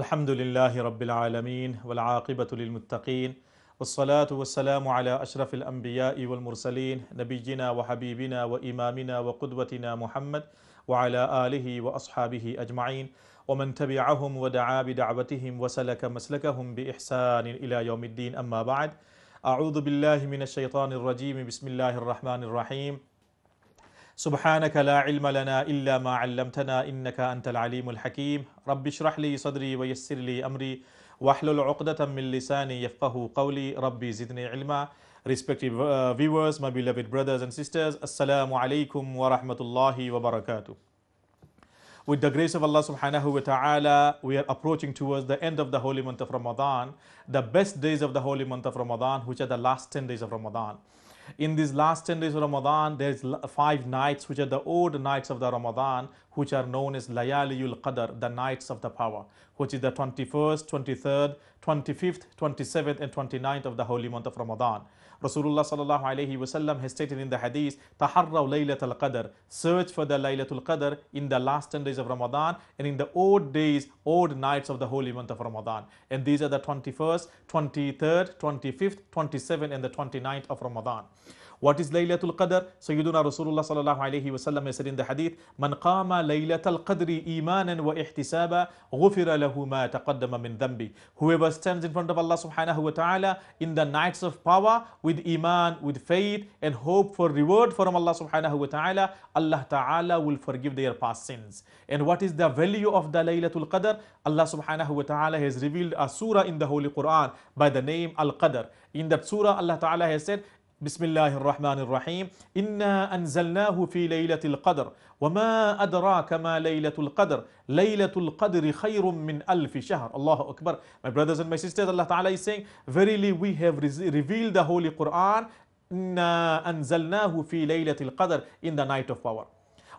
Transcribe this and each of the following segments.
الحمد لله رب العالمين والعاقبة للمتقين والصلاة والسلام على أشرف الأنبياء والمرسلين نبينا وحبيبنا وإمامنا وقدوتنا محمد وعلى آله وأصحابه أجمعين ومن تبعهم ودعا بدعوتهم وسلك مسلكهم بإحسان إلى يوم الدين أما بعد أعوذ بالله من الشيطان الرجيم بسم الله الرحمن الرحيم سبحانك لا علم لنا إلا ما علمتنا إنك أنت العليم الحكيم رب اشرح لي صدري ويسر لي أمري واحلل عقدة من لساني يفقه قولي ربي زدني علما Respective uh, viewers, my beloved brothers and sisters, Assalamu alaikum wa rahmatullahi wa barakatuh. With the grace of Allah subhanahu wa ta'ala, we are approaching towards the end of the holy month of Ramadan, the best days of the holy month of Ramadan, which are the last 10 days of Ramadan. In these last 10 days of Ramadan, there's five nights which are the old nights of the Ramadan, which are known as ul Qadr, the nights of the power, which is the 21st, 23rd, 25th, 27th and 29th of the holy month of Ramadan. Rasulullah sallallahu alayhi wasallam has stated in the hadith, Taharraw Laylatul Qadr, search for the Laylatul Qadr in the last 10 days of Ramadan and in the odd days, odd nights of the holy month of Ramadan. And these are the 21st, 23rd, 25th, 27th and the 29th of Ramadan. What is Laylatul Qadr? Sayyiduna Rasulullah sallallahu alayhi wasallam said in the hadith, Man qama Laylatul Qadri imanan wa ihtisaba ghufira lahu ma taqaddama min dhanbi. Whoever stands in front of Allah subhanahu wa ta'ala in the nights of power with iman, with faith and hope for reward from Allah subhanahu wa ta'ala, Allah ta'ala will forgive their past sins. And what is the value of the Laylatul Qadr? Allah subhanahu wa ta'ala has revealed a surah in the Holy Quran by the name Al-Qadr. In that surah, Allah ta'ala has said, بسم الله الرحمن الرحيم إنا أنزلناه في ليلة القدر وما أدراك ما ليلة القدر ليلة القدر خير من ألف شهر الله أكبر My brothers and my sisters Allah Ta'ala is saying Verily we have revealed the Holy Quran إنا أنزلناه في ليلة القدر in the night of power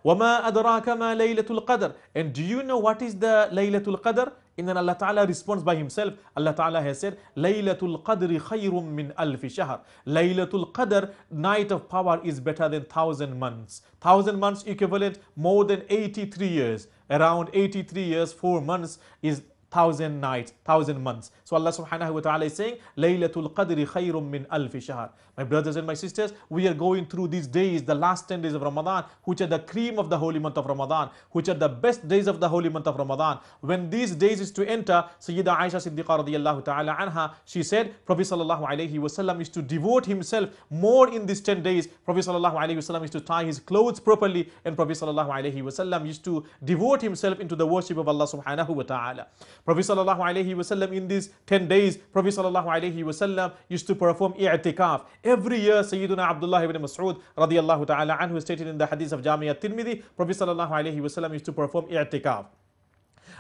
وما أدراك ما ليلة القدر and do you know what is the ليلة القدر And then Allah Ta'ala responds by himself. Allah Ta'ala has said, Laylatul Qadri khayrum min alfi shahr. Laylatul Qadr, night of power is better than thousand months. Thousand months equivalent more than 83 years. Around 83 years, 4 months is thousand nights, thousand months. So Allah subhanahu wa ta'ala is saying, Laylatul Qadri khayrum min alfi shahr. My brothers and my sisters, we are going through these days, the last 10 days of Ramadan, which are the cream of the holy month of Ramadan, which are the best days of the holy month of Ramadan. When these days is to enter, Sayyida Aisha Siddiqa radiallahu ta'ala anha, she said, Prophet sallallahu alayhi wasallam is to devote himself more in these 10 days. Prophet sallallahu alayhi wasallam is to tie his clothes properly and Prophet sallallahu alayhi wasallam is to devote himself into the worship of Allah subhanahu wa ta'ala. Prophet sallallahu alayhi wasallam in this 10 days, Prophet sallallahu alayhi wasallam used to perform i'tikaf. Every year, Sayyiduna Abdullah ibn Mas'ud radiallahu ta'ala anhu stated in the hadith of Jamia Tirmidhi, Prophet sallallahu alayhi wasallam used to perform i'tikaf.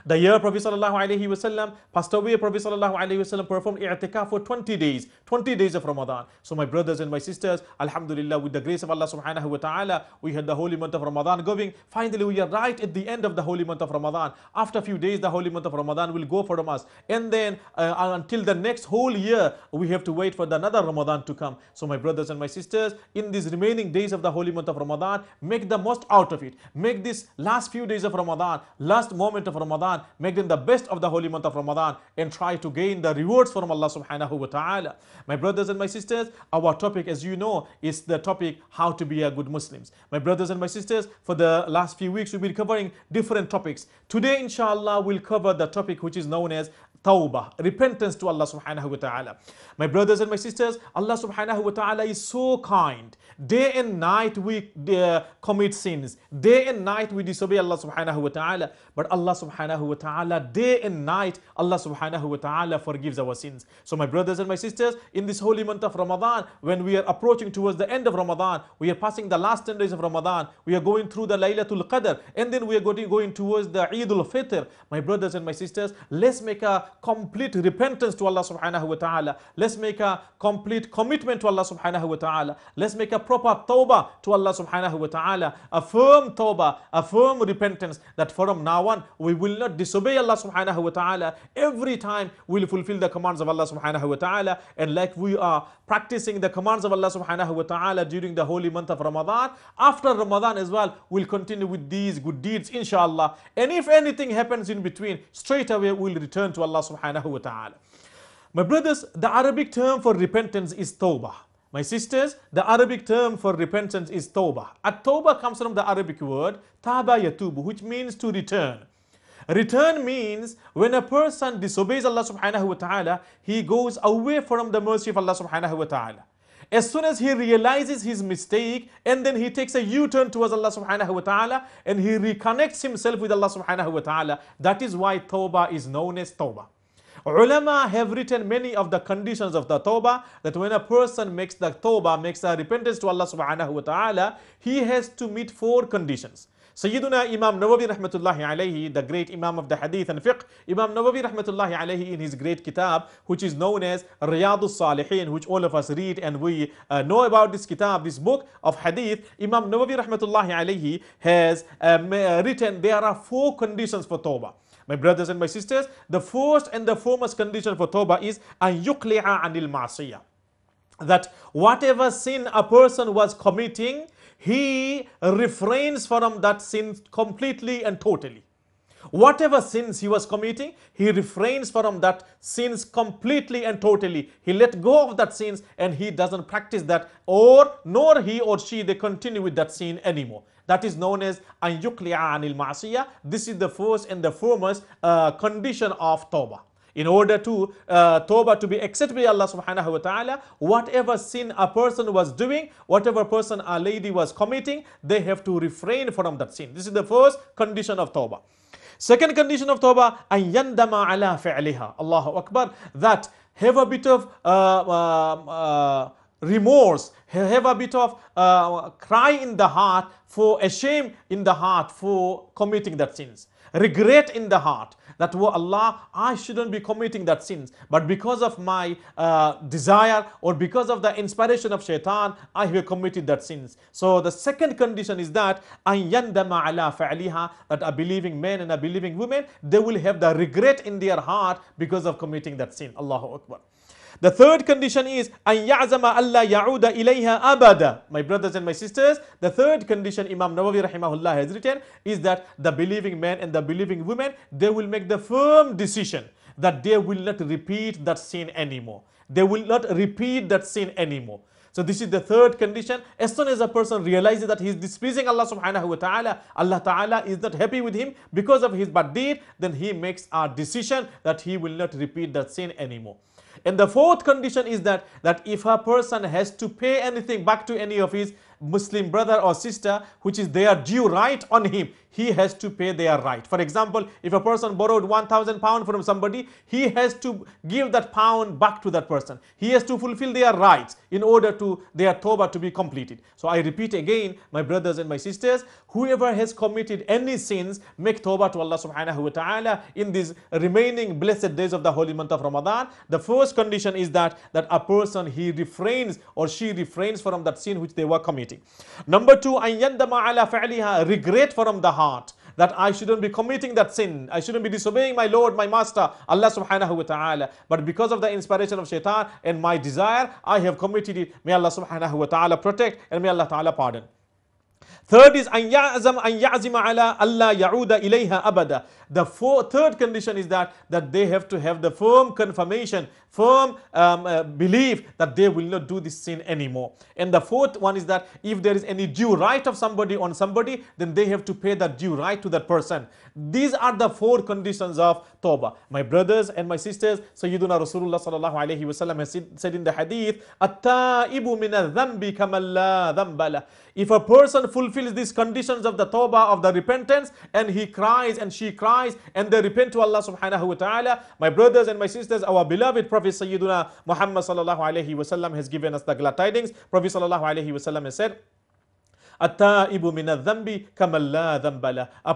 The year Prophet ﷺ passed away, Prophet ﷺ performed i'tikaf for 20 days, 20 days of Ramadan. So my brothers and my sisters, Alhamdulillah, with the grace of Allah subhanahu wa ta'ala, we had the holy month of Ramadan going. Finally, we are right at the end of the holy month of Ramadan. After a few days, the holy month of Ramadan will go from us. And then uh, until the next whole year, we have to wait for another Ramadan to come. So my brothers and my sisters, in these remaining days of the holy month of Ramadan, make the most out of it. Make this last few days of Ramadan, last moment of Ramadan, Ramadan, make them the best of the holy month of Ramadan and try to gain the rewards from Allah subhanahu wa ta'ala. My brothers and my sisters, our topic as you know is the topic how to be a good Muslims. My brothers and my sisters, for the last few weeks we've been covering different topics. Today inshallah we'll cover the topic which is known as tawbah, repentance to Allah subhanahu wa ta'ala. My brothers and my sisters, Allah subhanahu wa ta'ala is so kind. Day and night we uh, commit sins. Day and night we disobey Allah subhanahu wa ta'ala. But Allah subhanahu wa ta'ala, day and night, Allah subhanahu wa ta'ala forgives our sins. So my brothers and my sisters, in this holy month of Ramadan, when we are approaching towards the end of Ramadan, we are passing the last 10 days of Ramadan, we are going through the Laylatul Qadr, and then we are going, going towards the Eid fitr My brothers and my sisters, let's make a complete repentance to Allah subhanahu wa ta'ala. Let's make a complete commitment to Allah subhanahu wa ta'ala. Let's make a proper tawbah to Allah subhanahu wa ta'ala. A firm tawbah, a firm repentance that from now on we will not disobey Allah subhanahu wa ta'ala. Every time we'll fulfill the commands of Allah subhanahu wa ta'ala. And like we are practicing the commands of Allah subhanahu wa ta'ala during the holy month of Ramadan. After Ramadan as well, we'll continue with these good deeds inshallah. And if anything happens in between, straight away we'll return to Allah subhanahu wa ta'ala. My brothers, the Arabic term for repentance is tawbah. My sisters, the Arabic term for repentance is tawbah. At tawbah comes from the Arabic word taba yatubu, which means to return. Return means when a person disobeys Allah subhanahu wa ta'ala, he goes away from the mercy of Allah subhanahu wa ta'ala. As soon as he realizes his mistake and then he takes a U-turn towards Allah subhanahu wa ta'ala and he reconnects himself with Allah subhanahu wa ta'ala, that is why tawbah is known as tawbah. Ulama have written many of the conditions of the tawbah that when a person makes the tawbah, makes a repentance to Allah subhanahu wa ta'ala, he has to meet four conditions. Sayyiduna Imam Nawawi rahmatullahi alayhi, the great Imam of the Hadith and Fiqh, Imam Nawawi rahmatullahi alayhi in his great kitab, which is known as Riyadus Salihin, which all of us read and we uh, know about this kitab, this book of Hadith, Imam Nawawi rahmatullahi alayhi has um, uh, written there are four conditions for Tawbah. My brothers and my sisters, the first and the foremost condition for tawbah is an yukli'a anil ma'asiyah. That whatever sin a person was committing, he refrains from that sin completely and totally. Whatever sins he was committing, he refrains from that sins completely and totally. He let go of that sins and he doesn't practice that or nor he or she they continue with that sin anymore. That is known as an anil ma'siyah. This is the first and the foremost uh, condition of tawbah. In order to uh, tawbah to be accepted by Allah subhanahu wa ta'ala, whatever sin a person was doing, whatever person a lady was committing, they have to refrain from that sin. This is the first condition of tawbah. Second condition of tawbah, أَن يَنْدَمَ عَلَى Allah Allahu Akbar. That have a bit of uh, uh, uh remorse, have a bit of uh, cry in the heart for a shame in the heart for committing that sins. Regret in the heart that, oh Allah, I shouldn't be committing that sins. But because of my uh, desire or because of the inspiration of shaitan, I have committed that sins. So the second condition is that أَن يَنْدَمَ عَلَى That a believing man and a believing woman, they will have the regret in their heart because of committing that sin. Allahu Akbar. The third condition is أَن يَعْزَمَ أَلَّا يَعُودَ إِلَيْهَا أَبَدًا My brothers and my sisters, the third condition Imam Nawawi rahimahullah has written is that the believing men and the believing women, they will make the firm decision that they will not repeat that sin anymore. They will not repeat that sin anymore. So this is the third condition. As soon as a person realizes that he is displeasing Allah subhanahu wa ta'ala, Allah ta'ala is not happy with him because of his bad deed, then he makes a decision that he will not repeat that sin anymore. And the fourth condition is that, that if a person has to pay anything back to any of his Muslim brother or sister which is their due right on him, he has to pay their right. For example, if a person borrowed 1000 pound from somebody, he has to give that pound back to that person. He has to fulfill their rights in order to their tawbah to be completed. So I repeat again, my brothers and my sisters, whoever has committed any sins, make tawbah to Allah subhanahu wa ta'ala in these remaining blessed days of the holy month of Ramadan. The first condition is that, that a person he refrains or she refrains from that sin which they were committing. Number two, an يَنْدَمَ عَلَى فَعْلِهَا Regret from the heart that I shouldn't be committing that sin. I shouldn't be disobeying my Lord, my Master, Allah subhanahu wa ta'ala. But because of the inspiration of shaitan and my desire, I have committed it. May Allah subhanahu wa ta'ala protect and may Allah ta'ala pardon. Third is an yazam an yazima ala Allah yauda ilayha abada. The four, third condition is that that they have to have the firm confirmation firm um, uh, belief that they will not do this sin anymore. And the fourth one is that if there is any due right of somebody on somebody, then they have to pay that due right to that person. These are the four conditions of tawbah. My brothers and my sisters, Sayyiduna Rasulullah sallallahu alayhi wasallam has said in the hadith, At-ta'ibu min If a person fulfills these conditions of the tawbah, of the repentance, and he cries and she cries, and they repent to Allah subhanahu wa ta'ala, my brothers and my sisters, our beloved Prophet Prophet Sayyiduna Muhammad sallallahu alayhi wasallam has given us the glad tidings. Prophet sallallahu alayhi wasallam has said, a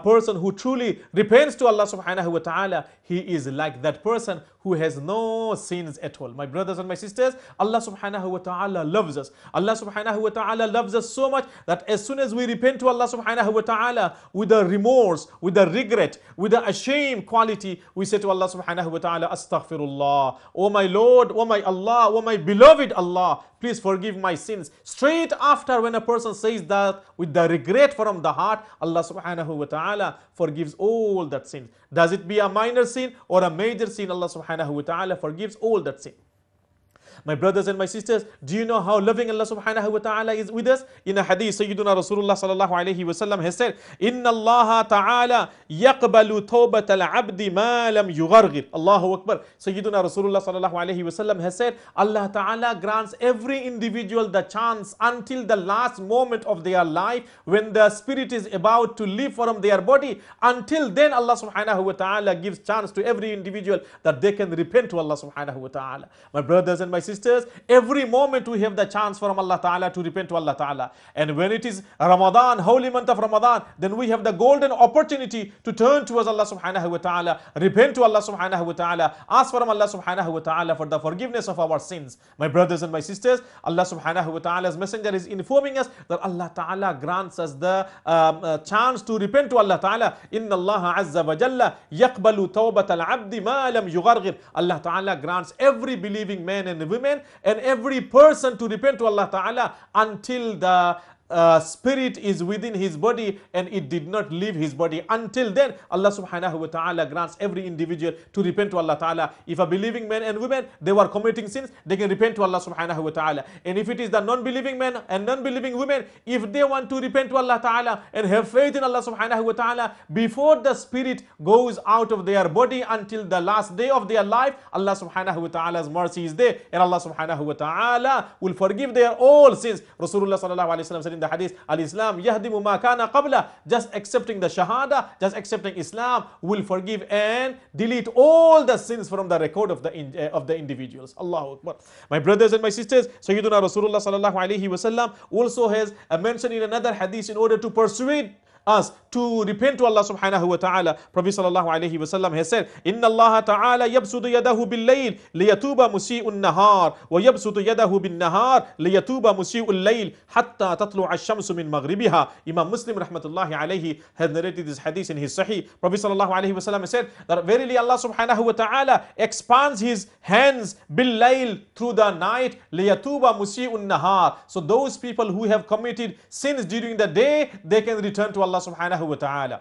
person who truly repents to Allah subhanahu wa ta'ala, he is like that person who has no sins at all. My brothers and my sisters, Allah subhanahu wa ta'ala loves us. Allah subhanahu wa ta'ala loves us so much that as soon as we repent to Allah subhanahu wa ta'ala with a remorse, with a regret, with a ashamed quality, we say to Allah subhanahu wa ta'ala, Astaghfirullah. Oh my Lord, oh my Allah, oh my beloved Allah, please forgive my sins. Straight after when a person says that with the regret from the heart, Allah subhanahu wa ta'ala forgives all that sin. Does it be a minor sin or a major sin? Allah subhanahu wa ta'ala forgives all that sin. My brothers and my sisters, do you know how loving Allah subhanahu wa ta'ala is with us? In a hadith, Sayyiduna Rasulullah sallallahu alayhi wa sallam has said, Inna Allah ta'ala yaqbalu tawbat al-abdi ma lam Allahu Akbar. Sayyiduna Rasulullah sallallahu alayhi wa sallam has said, Allah ta'ala grants every individual the chance until the last moment of their life when the spirit is about to leave from their body. Until then, Allah subhanahu wa ta'ala gives chance to every individual that they can repent to Allah subhanahu wa ta'ala. My brothers and my sisters, every moment we have the chance from Allah Ta'ala to repent to Allah Ta'ala. And when it is Ramadan, holy month of Ramadan, then we have the golden opportunity to turn towards Allah Subhanahu Wa Ta'ala, repent to Allah Subhanahu Wa Ta'ala, ask from Allah Subhanahu Wa Ta'ala for the forgiveness of our sins. My brothers and my sisters, Allah Subhanahu Wa Ta'ala's messenger is informing us that Allah Ta'ala grants us the um, uh, chance to repent to Allah Ta'ala. Inna Allah Azza wa Jalla yaqbalu tawbat al-abdi ma lam yugharghir. Allah Ta'ala grants every believing man and women and every person to repent to Allah Ta'ala until the uh, spirit is within his body and it did not leave his body. Until then, Allah subhanahu wa ta'ala grants every individual to repent to Allah ta'ala. If a believing man and women, they were committing sins, they can repent to Allah subhanahu wa ta'ala. And if it is the non-believing men and non-believing women, if they want to repent to Allah ta'ala and have faith in Allah subhanahu wa ta'ala, before the spirit goes out of their body until the last day of their life, Allah subhanahu wa ta'ala's mercy is there. And Allah subhanahu wa ta'ala will forgive their all sins. Rasulullah sallallahu alayhi wa sallam said in the hadith, Al-Islam yahdimu ma kana qabla. Just accepting the shahada, just accepting Islam will forgive and delete all the sins from the record of the, in, uh, of the individuals. Allahu Akbar. My brothers and my sisters, Sayyiduna Rasulullah sallallahu alayhi wa sallam also has mentioned in another hadith in order to persuade us to repent to Allah subhanahu wa ta'ala. Prophet sallallahu alayhi wa sallam has said, إِنَّ اللَّهَ تَعَالَى يَبْسُطُ يَدَهُ بِاللَّيْلِ لِيَتُوبَ nahar, النَّهَارِ وَيَبْسُطُ يَدَهُ nahar liyatuba musiun اللَّيْلِ حَتَّى تَطْلُعَ الشَّمْسُ min مَغْرِبِهَا Imam Muslim rahmatullahi alayhi has narrated this hadith in his sahih. Prophet sallallahu alayhi wa sallam said that verily Allah subhanahu wa ta'ala expands his hands بِاللَّيْلِ through the night liyatuba musiun nahar. So those people who have committed sins during the day, they can return to Allah Allah subhanahu wa ta'ala.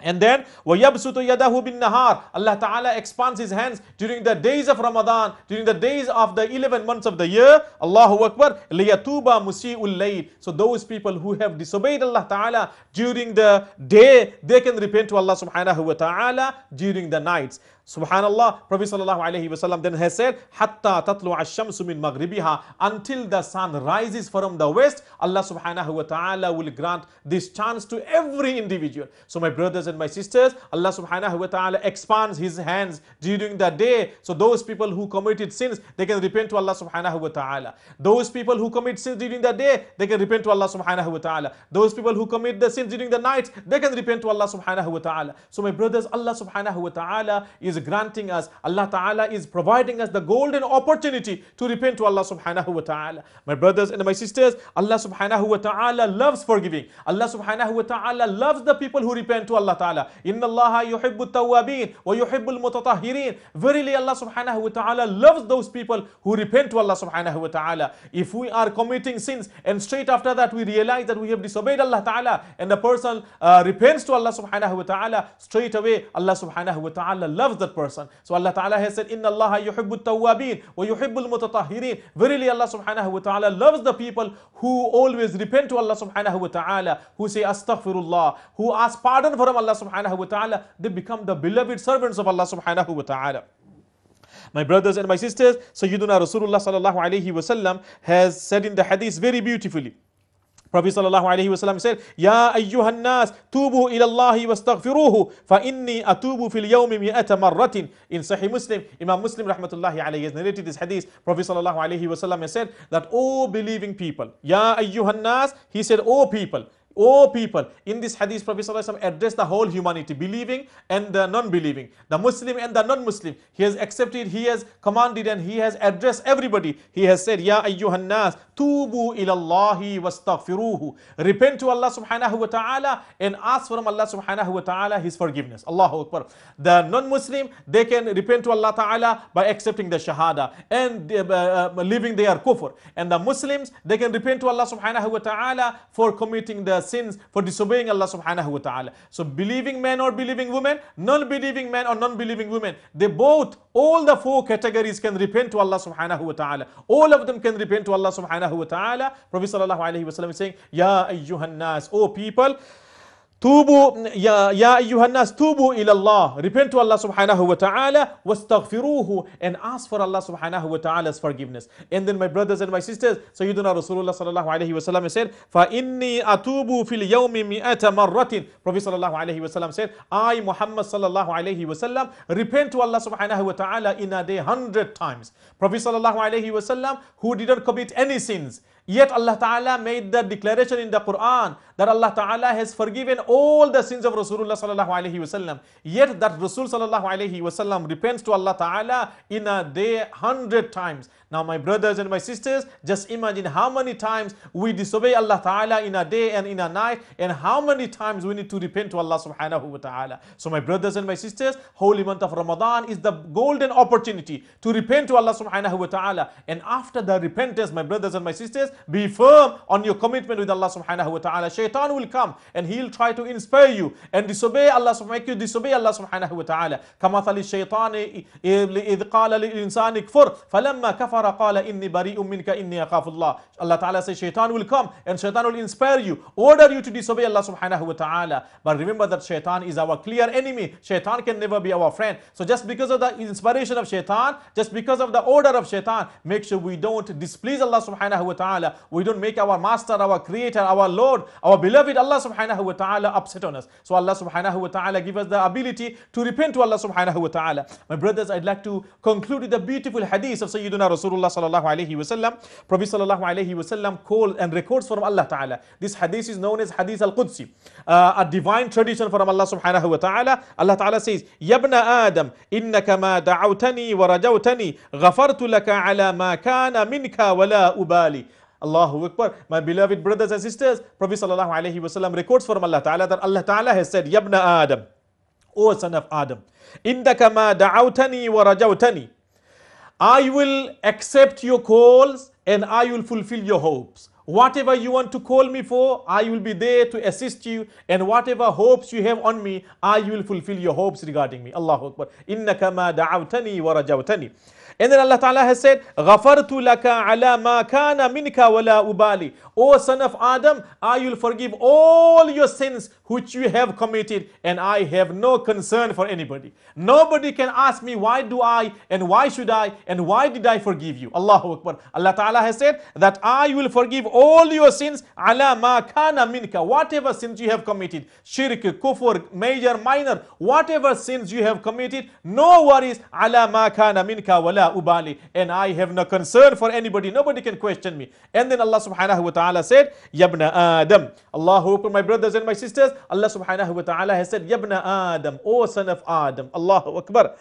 And then, وَيَبْسُطُ يَدَهُ بِالنَّهَارِ Allah Ta'ala expands His hands during the days of Ramadan, during the days of the 11 months of the year. Allahu Akbar. لِيَتُوبَ مُسِيءُ اللَّيْلِ So those people who have disobeyed Allah Ta'ala during the day, they can repent to Allah Subhanahu Wa Ta'ala during the nights. Subhanallah, Prophet sallallahu alayhi wasallam then he said, Hatta tatlu ash-shamsu min maghribiha, until the sun rises from the west, Allah subhanahu wa ta'ala will grant this chance to every individual. So my brothers and my sisters, Allah subhanahu wa ta'ala expands his hands during the day. So those people who committed sins, they can repent to Allah subhanahu wa ta'ala. Those people who commit sins during the day, they can repent to Allah subhanahu wa ta'ala. Those people who commit the sins during the night, they can repent to Allah subhanahu wa ta'ala. So my brothers, Allah subhanahu wa ta'ala is granting us, Allah Ta'ala is providing us the golden opportunity to repent to Allah Subhanahu wa Ta'ala. My brothers and my sisters, Allah Subhanahu wa Ta'ala loves forgiving. Allah Subhanahu wa Ta'ala loves the people who repent to Allah Ta'ala. Inna Allah yuhibbu tawabin wa yuhibbu mutatahirin. Verily Allah Subhanahu wa Ta'ala loves those people who repent to Allah Subhanahu wa Ta'ala. If we are committing sins and straight after that we realize that we have disobeyed Allah Ta'ala and the person uh, repents to Allah Subhanahu wa Ta'ala, straight away Allah Subhanahu wa Ta'ala loves the person. So Allah Ta'ala has said, Inna Allah yuhibbut tawabin wa yuhibbul mutatahirin. Verily Allah Subhanahu wa Ta'ala loves the people who always repent to Allah Subhanahu wa Ta'ala, who say astaghfirullah, who ask pardon from Allah Subhanahu wa Ta'ala. They become the beloved servants of Allah Subhanahu wa Ta'ala. My brothers and my sisters, Sayyidina Rasulullah sallallahu alayhi wa sallam has said in the hadith very beautifully. Prophet sallallahu alaihi wasallam said, "Ya ayyuhan nas, tubu ila Allah wastaghfiruhu, fa inni atubu fil yawmi mi'ata marratin." In Sahih Muslim, Imam Muslim rahmatullahi alayhi has narrated this hadith. Prophet sallallahu alaihi wasallam said that all believing people, "Ya ayyuhan nas," he said, "O people, O people, in this hadith, Prophet ﷺ addressed the whole humanity, believing and the non-believing, the Muslim and the non-Muslim. He has accepted, he has commanded, and he has addressed everybody. He has said, Ya ayyuhan nas, tubu ilallahi wastaghfiruhu. Repent to Allah subhanahu wa ta'ala and ask from Allah subhanahu wa ta'ala his forgiveness. Allahu Akbar. The non-Muslim, they can repent to Allah ta'ala by accepting the shahada and uh, uh, uh leaving their kufr. And the Muslims, they can repent to Allah subhanahu wa ta'ala for committing the sins for disobeying Allah subhanahu wa ta'ala. So believing men or believing women, non-believing men or non-believing women, they both, all the four categories can repent to Allah subhanahu wa ta'ala. All of them can repent to Allah subhanahu wa ta'ala. Prophet sallallahu alayhi wa sallam is saying, Ya ayyuhan nas, O people, Tubu, ya, ya ayyuhannas, tubu ilallah. Repent to Allah subhanahu wa ta'ala, wastaghfiruhu, and ask for Allah subhanahu wa ta'ala's forgiveness. And then my brothers and my sisters, Sayyidina Rasulullah sallallahu alayhi wa sallam said, فَإِنِّي أَتُوبُ فِي الْيَوْمِ مِئَةَ مَرَّةٍ Prophet sallallahu alayhi wa sallam said, I, Muhammad sallallahu alayhi wa sallam, repent to Allah subhanahu wa ta'ala in a day hundred times. Prophet sallallahu alayhi wa sallam, who didn't commit any sins, Yet Allah Ta'ala made the declaration in the Quran that Allah Ta'ala has forgiven all the sins of Rasulullah Sallallahu Alaihi Wasallam. Yet that Rasul Sallallahu Alaihi Wasallam repents to Allah Ta'ala in a day hundred times. Now my brothers and my sisters, just imagine how many times we disobey Allah Ta'ala in a day and in a night and how many times we need to repent to Allah Subhanahu Wa Ta'ala. So my brothers and my sisters, holy month of Ramadan is the golden opportunity to repent to Allah Subhanahu Wa Ta'ala. And after the repentance, my brothers and my sisters, be firm on your commitment with Allah subhanahu wa ta'ala. Shaitan will come and he'll try to inspire you and disobey Allah subhanahu make you disobey Allah subhanahu wa ta'ala. كمثل الشيطان إذ قال للإنسان اكفر فلما كفر قال إني بريء منك إني أخاف الله. Allah ta'ala says shaitan will come and shaitan will inspire you, order you to disobey Allah subhanahu wa ta'ala. But remember that shaitan is our clear enemy. Shaitan can never be our friend. So just because of the inspiration of shaitan, just because of the order of shaitan, make sure we don't displease Allah subhanahu wa ta'ala ta'ala, we don't make our master, our creator, our Lord, our beloved Allah subhanahu wa ta'ala upset on us. So Allah subhanahu wa ta'ala give us the ability to repent to Allah subhanahu wa ta'ala. My brothers, I'd like to conclude with the beautiful hadith of Sayyidina Rasulullah sallallahu alayhi wa sallam. Prophet sallallahu alayhi wa sallam called and records from Allah ta'ala. This hadith is known as Hadith al-Qudsi, uh, a divine tradition from Allah subhanahu wa ta'ala. Allah ta'ala says, Yabna Adam, innaka ma da'awtani wa rajawtani, ghafartu laka ala ma kana minka wala ubali. Allahu Akbar. My beloved brothers and sisters, Prophet Sallallahu Alaihi Wasallam records from Allah Ta'ala that Allah Ta'ala has said, Yabna Adam, O son of Adam, Indaka ma da'awtani wa rajawtani. I will accept your calls and I will fulfill your hopes. Whatever you want to call me for, I will be there to assist you. And whatever hopes you have on me, I will fulfill your hopes regarding me. Allahu Akbar. Innaka ma da'awtani wa rajawtani. And then Allah Ta'ala has said, غَفَرْتُ لَكَ عَلَى مَا كَانَ مِنْكَ وَلَا أُبَالِي O son of Adam, I will forgive all your sins which you have committed and I have no concern for anybody. Nobody can ask me why do I and why should I and why did I forgive you. Allahu Akbar. Allah Ta'ala has said that I will forgive all your sins عَلَى مَا كَانَ مِنْكَ Whatever sins you have committed, shirk, kufr, major, minor, whatever sins you have committed, no worries عَلَى مَا كَانَ مِنْكَ وَلَا ubali, and I have no concern for anybody. Nobody can question me. And then Allah subhanahu wa ta'ala said, Yabna Adam. Allah, Akbar, my brothers and my sisters, Allah subhanahu wa ta'ala has said, Yabna Adam, O son of Adam. Allahu Akbar.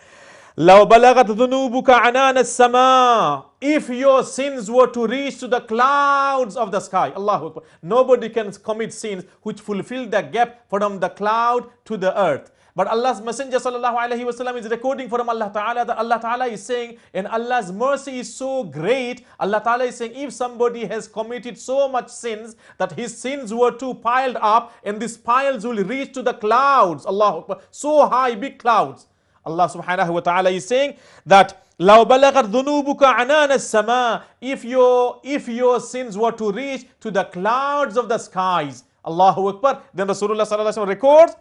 لو بلغت ذنوبك عنان السماء if your sins were to reach to the clouds of the sky Allah nobody can commit sins which fulfill the gap from the cloud to the earth but Allah's Messenger وسلم, is recording from Allah Ta'ala that Allah Ta'ala is saying, and Allah's mercy is so great, Allah Ta'ala is saying, if somebody has committed so much sins that his sins were too piled up, and these piles will reach to the clouds, Allah, so high, big clouds. Allah subhanahu wa ta'ala is saying that لَوْ بَلَغَتْ ذُنُوبُكَ عَنَانَ السَّمَاءِ if your, if your sins were to reach to the clouds of the skies, Allahu Akbar, then Rasulullah sallallahu alayhi wa records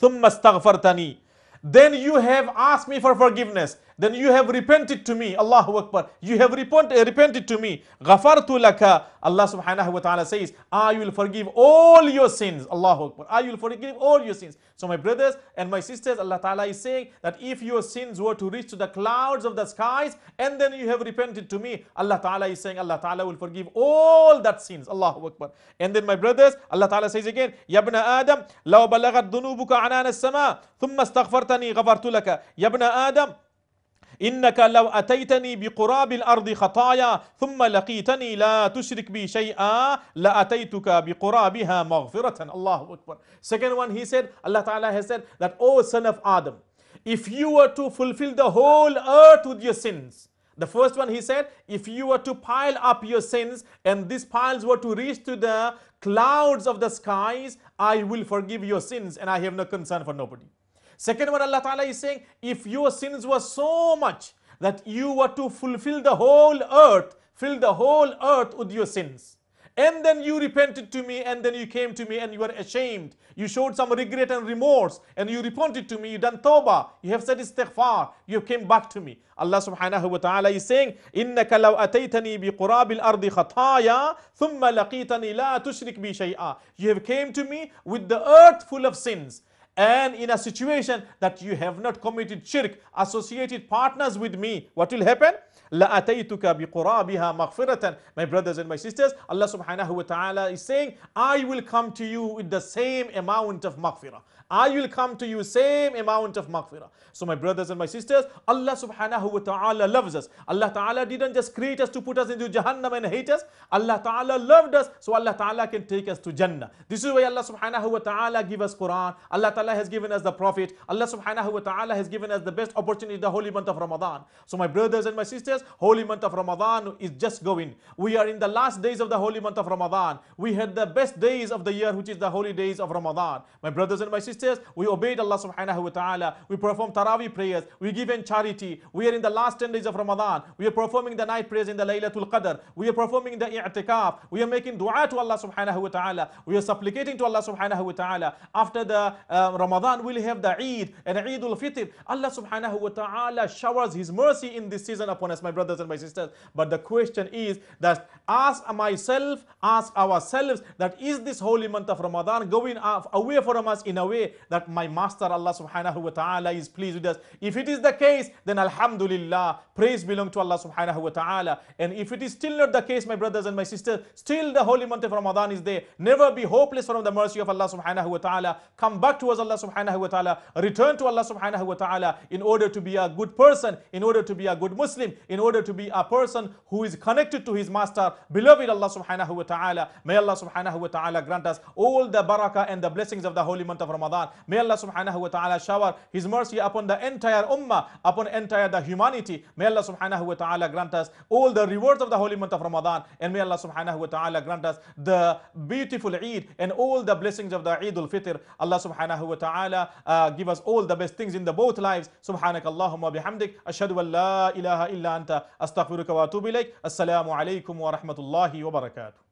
then you have asked me for forgiveness then you have repented to me. Allahu Akbar. You have repent, eh, repented to me. Ghafartu laka. Allah subhanahu wa ta'ala says, I ah, will forgive all your sins. Allahu Akbar. I ah, will forgive all your sins. So my brothers and my sisters, Allah ta'ala is saying that if your sins were to reach to the clouds of the skies and then you have repented to me, Allah ta'ala is saying, Allah ta'ala will forgive all that sins. Allahu Akbar. And then my brothers, Allah ta'ala says again, Yabna Adam, law balagat dunubuka anana sama, thumma astaghfartani ghafartu laka. Yabna Adam, إنك لو أتيتني بقراب الأرض خطايا ثم لقيتني لا تشرك بي شيئا لأتيتك بقرابها مغفرة الله أكبر Second one he said Allah Ta'ala has said that O son of Adam if you were to fulfill the whole earth with your sins The first one he said, if you were to pile up your sins and these piles were to reach to the clouds of the skies, I will forgive your sins and I have no concern for nobody. Second one, Allah Ta'ala is saying, if your sins were so much that you were to fulfill the whole earth, fill the whole earth with your sins. And then you repented to me, and then you came to me, and you were ashamed. You showed some regret and remorse, and you repented to me. You done tawbah. You have said istighfar. You came back to me. Allah subhanahu wa ta'ala is saying, إِنَّكَ لَوْ أَتَيْتَنِي بِقُرَابِ الْأَرْضِ خَطَايَا ثُمَّ لَقِيتَنِي لَا تُشْرِكْ بِي شَيْئًا You have came to me with the earth full of sins and in a situation that you have not committed shirk, associated partners with me, what will happen? My brothers and my sisters, Allah subhanahu wa ta'ala is saying, I will come to you with the same amount of maghfirah. I will come to you same amount of maghfirah. So my brothers and my sisters, Allah subhanahu wa ta'ala loves us. Allah ta'ala didn't just create us to put us into Jahannam and hate us. Allah ta'ala loved us, so Allah ta'ala can take us to Jannah. This is why Allah subhanahu wa ta'ala give us Quran. Allah ta'ala ta'ala has given us the Prophet. Allah subhanahu wa ta'ala has given us the best opportunity, the holy month of Ramadan. So my brothers and my sisters, holy month of Ramadan is just going. We are in the last days of the holy month of Ramadan. We had the best days of the year, which is the holy days of Ramadan. My brothers and my sisters, we obeyed Allah subhanahu wa ta'ala. We perform Taraweeh prayers. We give in charity. We are in the last 10 days of Ramadan. We are performing the night prayers in the Laylatul Qadr. We are performing the i'tikaf. We are making dua to Allah subhanahu wa ta'ala. We are supplicating to Allah subhanahu wa ta'ala. After the uh, Ramadan will have the Eid and Eid al-Fitr. Allah subhanahu wa ta'ala showers His mercy in this season upon us, my brothers and my sisters. But the question is that ask myself, ask ourselves that is this holy month of Ramadan going away from us in a way that my master Allah subhanahu wa ta'ala is pleased with us. If it is the case, then Alhamdulillah, praise belong to Allah subhanahu wa ta'ala. And if it is still not the case, my brothers and my sisters, still the holy month of Ramadan is there. Never be hopeless from the mercy of Allah subhanahu wa ta'ala. Come back to us, Allah Allah subhanahu wa ta'ala, return to Allah subhanahu wa ta'ala in order to be a good person, in order to be a good Muslim, in order to be a person who is connected to his master, beloved Allah subhanahu wa ta'ala. May Allah subhanahu wa ta'ala grant us all the barakah and the blessings of the holy month of Ramadan. May Allah subhanahu wa ta'ala shower his mercy upon the entire ummah, upon entire the humanity. May Allah subhanahu wa ta'ala grant us all the rewards of the holy month of Ramadan. And may Allah subhanahu wa ta'ala grant us the beautiful Eid and all the blessings of the Eid al-Fitr. Allah subhanahu wa uh, give us all the best things in the both lives subhanak allahumma bihamdik ashhadu an ilaha illa anta astaghfiruka wa atubu assalamu alaikum wa rahmatullahi wa barakatuh